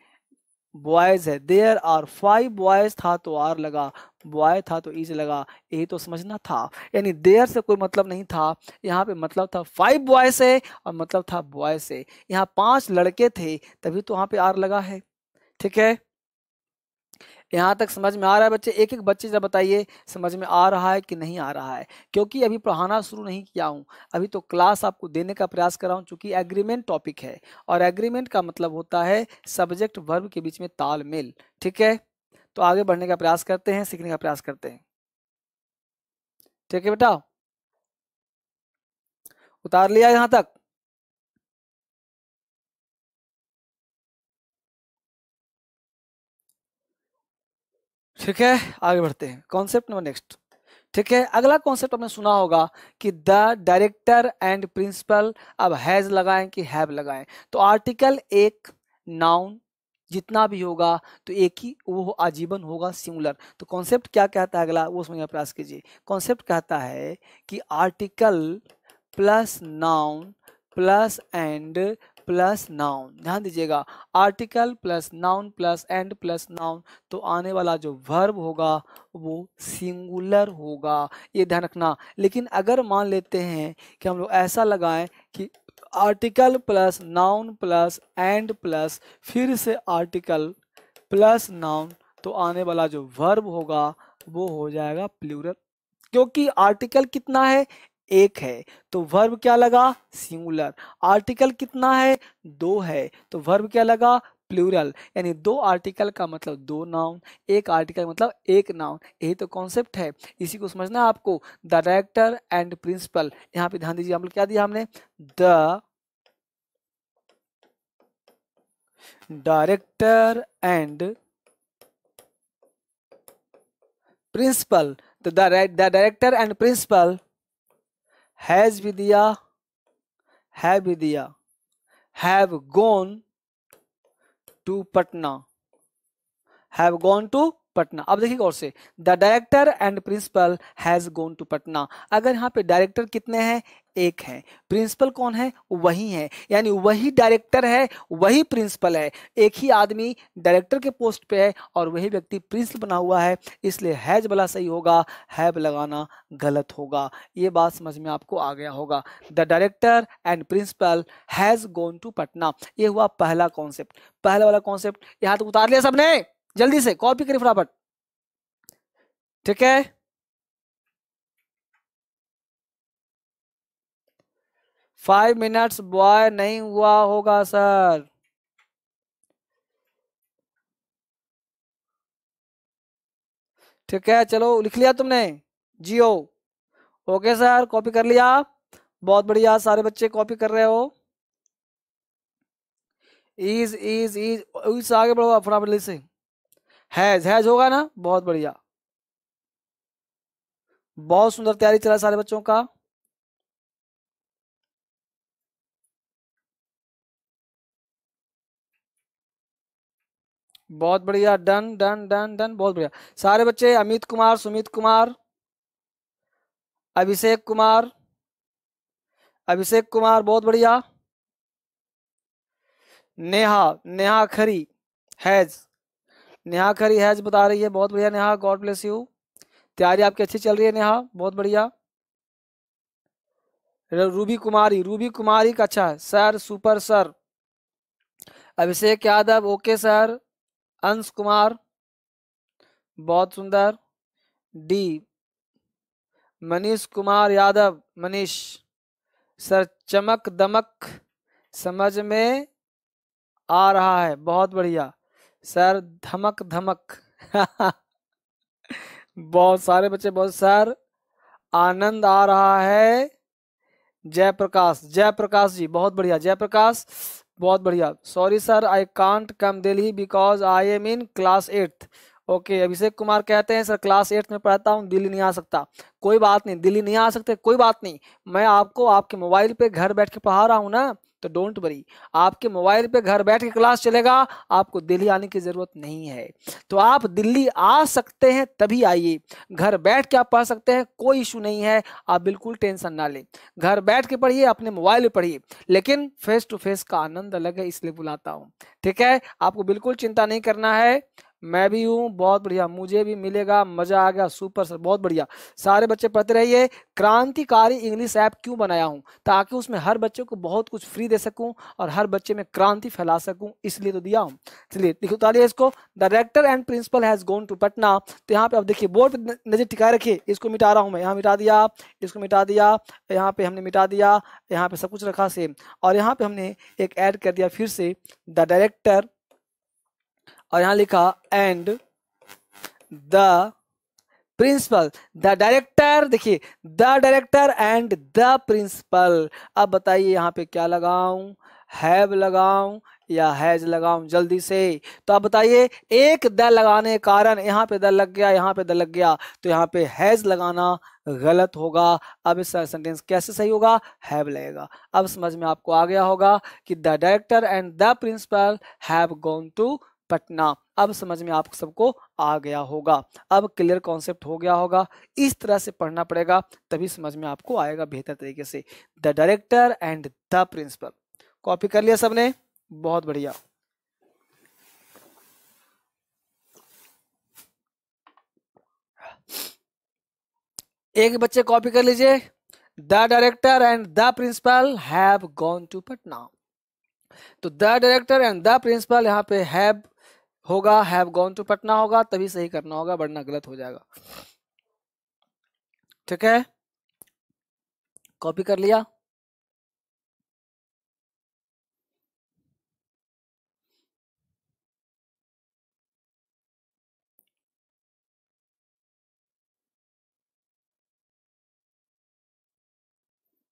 बॉयज है देयर आर फाइव बॉयज था तो आर लगा बॉय था तो इज e लगा यही तो समझना था यानी देयर से कोई मतलब नहीं था यहाँ पे मतलब था फाइव बॉय से और मतलब था बॉय से यहाँ पांच लड़के थे तभी तो वहाँ पे आर लगा है ठीक है यहाँ तक समझ में आ रहा है बच्चे एक एक बच्चे जब बताइए समझ में आ रहा है कि नहीं आ रहा है क्योंकि अभी पढ़ाना शुरू नहीं किया हूँ अभी तो क्लास आपको देने का प्रयास कर रहा हूँ चूँकि एग्रीमेंट टॉपिक है और एग्रीमेंट का मतलब होता है सब्जेक्ट वर्ब के बीच में तालमेल ठीक है तो आगे बढ़ने का प्रयास करते हैं सीखने का प्रयास करते हैं ठीक है बेटा उतार लिया यहाँ तक ठीक है आगे बढ़ते हैं कॉन्सेप्ट नंबर नेक्स्ट ठीक है अगला कॉन्सेप्ट आपने सुना होगा कि द डायरेक्टर एंड प्रिंसिपल अब हैज लगाएं कि हैव लगाएं तो आर्टिकल एक नाउन जितना भी होगा तो एक ही वो आजीवन होगा सिंगुलर तो कॉन्सेप्ट क्या कहता है अगला वो समझने का प्रयास कीजिए कॉन्सेप्ट कहता है कि article plus noun plus and plus noun ध्यान दीजिएगा article plus noun plus and plus noun तो आने वाला जो वर्ब होगा वो सिंगुलर होगा ये ध्यान रखना लेकिन अगर मान लेते हैं कि हम लोग ऐसा लगाएं कि article plus noun plus and plus फिर से आर्टिकल प्लस नाउन तो आने वाला जो वर्ब होगा वो हो जाएगा प्लूरल क्योंकि आर्टिकल कितना है एक है तो वर्ब क्या लगा सिंगुलर आर्टिकल कितना है दो है तो वर्ब क्या लगा प्लूरल यानी दो आर्टिकल का मतलब दो नाउन एक आर्टिकल मतलब एक नाउन यही तो कॉन्सेप्ट है इसी को समझना है आपको द डायरेक्टर एंड प्रिंसिपल यहाँ पे ध्यान दीजिए हम क्या दिया हमने द डायरेक्टर एंड प्रिंसिपल तो the director and principal has भी दिया है भी दिया have gone to Patna have gone to Patna अब देखिए गौर से the director and principal has gone to Patna अगर यहां पे डायरेक्टर कितने हैं एक है प्रिंसिपल कौन है वही है यानी वही डायरेक्टर है वही प्रिंसिपल है एक ही आदमी डायरेक्टर के पोस्ट पे है और वही व्यक्ति प्रिंसिपल बना हुआ है इसलिए हैज वाला सही होगा हैव लगाना गलत होगा ये बात समझ में आपको आ गया होगा the director and principal has gone to Patna ये हुआ पहला कॉन्सेप्ट पहला वाला कॉन्सेप्ट यहां तो उतार लिया सबने जल्दी से कॉपी करी फटाफट ठीक है फाइव मिनट्स बॉय नहीं हुआ होगा सर ठीक है चलो लिख लिया तुमने जियो ओके सर कॉपी कर लिया बहुत बढ़िया सारे बच्चे कॉपी कर रहे हो इज इज इज इससे आगे बढ़ो फटाफट से हैज हैज होगा ना बहुत बढ़िया बहुत सुंदर तैयारी चला सारे बच्चों का बहुत बढ़िया डन डन डन डन बहुत बढ़िया सारे बच्चे अमित कुमार सुमित कुमार अभिषेक कुमार अभिषेक कुमार बहुत बढ़िया नेहा नेहा खरी हैज नेहा खरी हैज बता रही है बहुत बढ़िया नेहा गॉड ब्लेस यू तैयारी आपकी अच्छी चल रही है नेहा बहुत बढ़िया रूबी कुमारी रूबी कुमारी का अच्छा है sir super sir Abhishek Yadav okay sir Ansh Kumar बहुत सुंदर डी मनीष कुमार यादव मनीष सर चमक दमक समझ में आ रहा है बहुत बढ़िया सर धमक धमक बहुत सारे बच्चे बहुत सर आनंद आ रहा है जयप्रकाश जयप्रकाश जी बहुत बढ़िया जयप्रकाश बहुत बढ़िया sorry sir I can't come Delhi because I am in class eighth okay Abhishek Kumar कहते हैं सर क्लास एट्थ में पढ़ता हूँ दिल्ली नहीं आ सकता कोई बात नहीं दिल्ली नहीं आ सकते कोई बात नहीं मैं आपको आपके मोबाइल पे घर बैठ के पढ़ा रहा हूँ ना तो डोंट वरी आपके मोबाइल पे घर बैठ के क्लास चलेगा आपको दिल्ली आने की ज़रूरत नहीं है तो आप दिल्ली आ सकते हैं तभी आइए घर बैठ के आप पढ़ सकते हैं कोई इशू नहीं है आप बिल्कुल टेंशन ना लें घर बैठ के पढ़िए अपने मोबाइल में पढ़िए लेकिन फेस टू फेस का आनंद अलग है इसलिए बुलाता हूँ ठीक है आपको बिल्कुल चिंता नहीं करना है मैं भी हूँ बहुत बढ़िया मुझे भी मिलेगा मजा आ गया सुपर सर बहुत बढ़िया सारे बच्चे पढ़ते रहिए क्रांतिकारी इंग्लिश ऐप क्यों बनाया हूँ ताकि उसमें हर बच्चे को बहुत कुछ फ्री दे सकूँ और हर बच्चे में क्रांति फैला सकूँ इसलिए तो दिया हूँ चलिए देखो तालिए इसको director and principal has gone to Patna तो यहाँ पे आप देखिए बोर्ड पर नजर टिकाए रखिए इसको मिटा रहा हूँ मैं यहाँ मिटा दिया इसको मिटा दिया यहाँ पे हमने मिटा दिया यहाँ पे सब कुछ रखा सेम और यहाँ पे हमने एक ऐड कर दिया फिर से द डायरेक्टर और यहाँ लिखा and the principal the director देखिए the director and the principal अब बताइए यहाँ पे क्या लगाऊ हैव लगाऊ या हैज लगाऊ जल्दी से तो आप बताइए एक द लगाने कारण यहां पे द लग गया यहाँ पे द लग गया तो यहाँ पे हैज लगाना गलत होगा अब इस सेंटेंस कैसे सही होगा हैव लगेगा अब समझ में आपको आ गया होगा कि the director and the principal have gone to Patna अब समझ में आप सबको आ गया होगा अब क्लियर कॉन्सेप्ट हो गया होगा इस तरह से पढ़ना पड़ेगा तभी समझ में आपको आएगा बेहतर तरीके से the director and the principal copy कर लिया सबने बहुत बढ़िया एक बच्चे कॉपी कर लीजिए the director and the principal have gone to Patna तो the director and the principal यहाँ पे हैव होगा हैव गॉन टू पटना होगा तभी सही करना होगा वरना गलत हो जाएगा ठीक है कॉपी कर लिया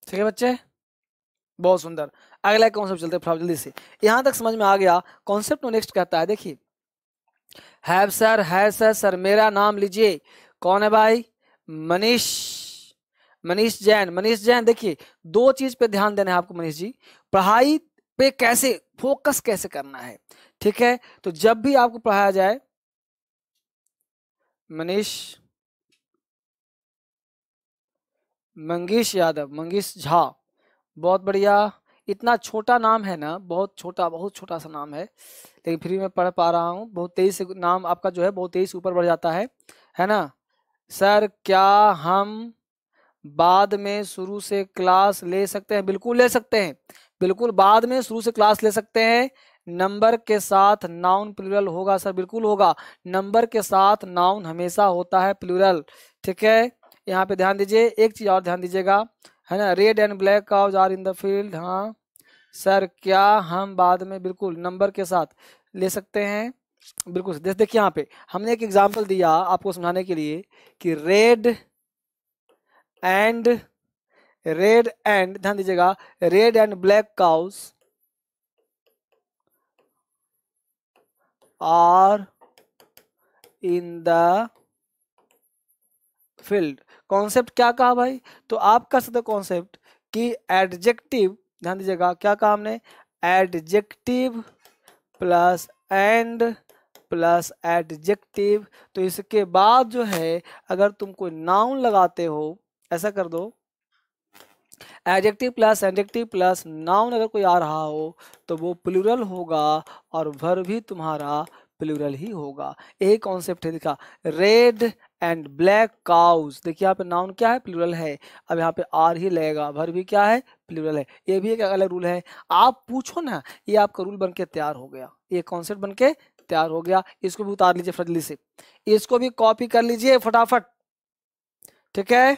ठीक है बच्चे बहुत सुंदर अगला कॉन्सेप्ट चलते हैं जल्दी से यहां तक समझ में आ गया कॉन्सेप्ट नेक्स्ट कहता है देखिए हैव सर है सर सर मेरा नाम लीजिए कौन है भाई मनीष मनीष जैन मनीष जैन देखिए दो चीज पे ध्यान देना है आपको मनीष जी पढ़ाई पे कैसे फोकस कैसे करना है ठीक है तो जब भी आपको पढ़ाया जाए मनीष मंगीश यादव मंगीश झा बहुत बढ़िया इतना छोटा नाम है ना बहुत छोटा बहुत छोटा सा नाम है लेकिन फिर भी मैं पढ़ पा रहा हूँ बहुत तेज से नाम आपका जो है बहुत तेज ऊपर बढ़ जाता है है ना सर क्या हम बाद में शुरू से क्लास ले सकते हैं बिल्कुल ले सकते हैं बिल्कुल बाद में शुरू से क्लास ले सकते हैं नंबर के साथ नाउन प्लूरल होगा सर बिल्कुल होगा नंबर के साथ नाउन हमेशा होता है प्लूरल ठीक है यहाँ पे ध्यान दीजिए एक चीज और ध्यान दीजिएगा है ना red and black cows are in the field हाँ सर क्या हम बाद में बिल्कुल नंबर के साथ ले सकते हैं बिल्कुल देखिए यहाँ पे हमने एक एग्जाम्पल दिया आपको समझाने के लिए कि रेड एंड रेड एंड ध्यान दीजिएगा red and black cows are in the field concept क्या कहा भाई तो आप कह सकते कॉन्सेप्ट कि एडजेक्टिव ध्यान दीजिएगा क्या कहा हमने adjective plus and plus adjective तो इसके बाद जो है अगर तुम कोई नाउन लगाते हो ऐसा कर दो adjective plus adjective plus noun अगर कोई आ रहा हो तो वो प्लूरल होगा और भर भी तुम्हारा प्लूरल ही होगा एक कॉन्सेप्ट है देखा रेड एंड ब्लैक काउस देखिए यहाँ पे नाउन क्या है प्लूरल है अब यहाँ पे आर ही लगेगा भर भी क्या है प्लूरल है ये भी एक अलग रूल है आप पूछो ना ये आपका रूल बनके तैयार हो गया ये कॉन्सेप्ट बन के तैयार हो गया इसको भी उतार लीजिए फटली से इसको भी कॉपी कर लीजिए फटाफट ठीक है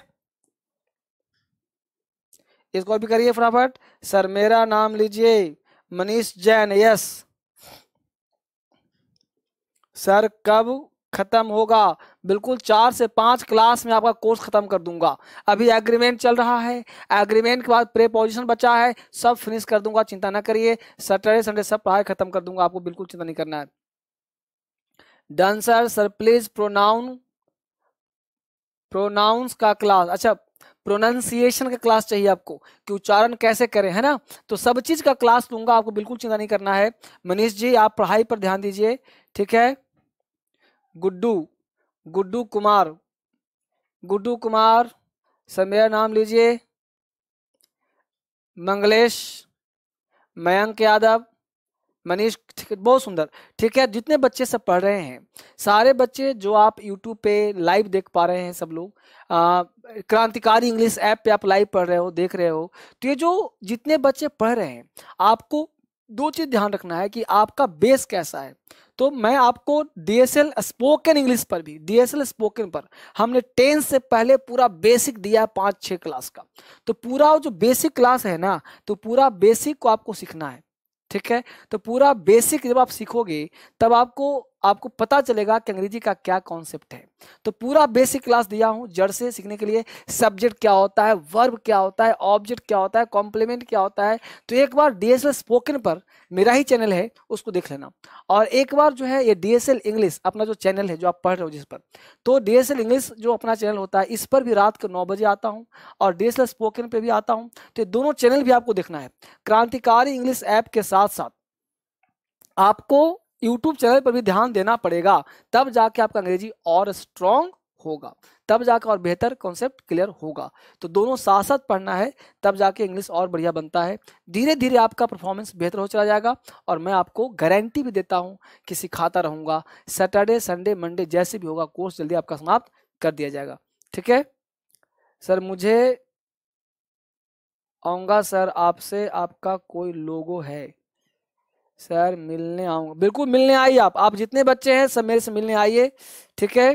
इसको कॉपी करिए फटाफट सर मेरा नाम लीजिए मनीष जैन यस सर कब खत्म होगा बिल्कुल चार से पांच क्लास में आपका कोर्स खत्म कर दूंगा अभी एग्रीमेंट चल रहा है एग्रीमेंट के बाद पोजिशन बचा है सब फिनिश कर दूंगा चिंता ना करिए सैटरडे संडे सब पढ़ाई खत्म कर दूंगा आपको बिल्कुल चिंता नहीं करना है done sir sir please pronoun pronouns का क्लास अच्छा प्रोनाउंसिएशन का क्लास चाहिए आपको कि उच्चारण कैसे करें है ना तो सब चीज का क्लास लूंगा आपको बिल्कुल चिंता नहीं करना है मनीष जी आप पढ़ाई पर ध्यान दीजिए ठीक है गुड्डू गुड्डू कुमार गुड्डू कुमार सर मेरा नाम लीजिए मंगलेश मयंक यादव मनीष बहुत सुंदर ठीक है जितने बच्चे सब पढ़ रहे हैं सारे बच्चे जो आप YouTube पे लाइव देख पा रहे हैं सब लोग क्रांतिकारी इंग्लिश ऐप पे आप लाइव पढ़ रहे हो देख रहे हो तो ये जो जितने बच्चे पढ़ रहे हैं आपको दो चीज़ ध्यान रखना है कि आपका बेस कैसा है तो मैं आपको डीएसएल स्पोकन इंग्लिश पर भी डीएसएल स्पोकन पर हमने टेंथ से पहले पूरा बेसिक दिया है पाँच छः क्लास का तो पूरा जो बेसिक क्लास है ना तो पूरा बेसिक को आपको सीखना है ठीक है तो पूरा बेसिक जब आप सीखोगे तब आपको आपको पता चलेगा कि अंग्रेजी का क्या कॉन्सेप्ट है तो पूरा बेसिक क्लास दिया हूं जड़ से सीखने के लिए सब्जेक्ट क्या होता है वर्ब क्या होता है ऑब्जेक्ट क्या होता है कॉम्प्लीमेंट क्या होता है तो एक बार डीएसएल स्पोकन पर मेरा ही चैनल है उसको देख लेना और एक बार जो है ये डीएसएल इंग्लिश अपना जो चैनल है जो आप पढ़ रहे हो जिस पर तो डीएसएल इंग्लिश जो अपना चैनल होता है इस पर भी रात को नौ बजे आता हूँ और डीएसएल स्पोकन पर भी आता हूँ तो दोनों चैनल भी आपको देखना है क्रांतिकारी इंग्लिश ऐप के साथ साथ आपको यूट्यूब चैनल पर भी ध्यान देना पड़ेगा तब जाके आपका अंग्रेजी और स्ट्रॉन्ग होगा तब जाके और बेहतर कॉन्सेप्ट क्लियर होगा तो दोनों साथ साथ पढ़ना है तब जाके इंग्लिश और बढ़िया बनता है धीरे धीरे आपका परफॉर्मेंस बेहतर हो चला जाएगा और मैं आपको गारंटी भी देता हूँ कि सिखाता रहूँगा सैटरडे संडे मंडे जैसे भी होगा कोर्स जल्दी आपका समाप्त कर दिया जाएगा ठीक है सर मुझे आऊँगा सर आपसे आपका कोई लोगो है सर मिलने आऊंगा बिल्कुल मिलने आइए आप आप जितने बच्चे हैं सब मेरे से मिलने आइए ठीक है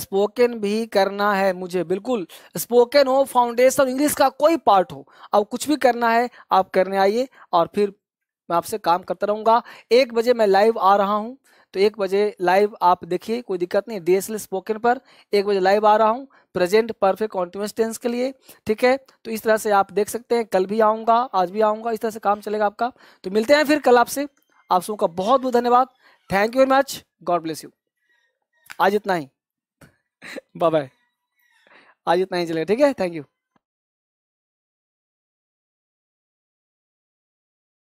स्पोकन भी करना है मुझे बिल्कुल स्पोकन हो फाउंडेशन इंग्लिश का कोई पार्ट हो अब कुछ भी करना है आप करने आइए और फिर मैं आपसे काम करता रहूंगा एक बजे मैं लाइव आ रहा हूं तो एक बजे लाइव आप देखिए कोई दिक्कत नहीं डीएसएल स्पोकन पर एक बजे लाइव आ रहा हूँ प्रेजेंट परफेक्ट कॉन्टिन्यूस टेंस के लिए ठीक है तो इस तरह से आप देख सकते हैं कल भी आऊँगा आज भी आऊँगा इस तरह से काम चलेगा आपका तो मिलते हैं फिर कल आपसे आप सबों का बहुत बहुत धन्यवाद thank you very much God bless you आज इतना ही बाय बाय आज इतना ही चलेगा ठीक है थैंक यू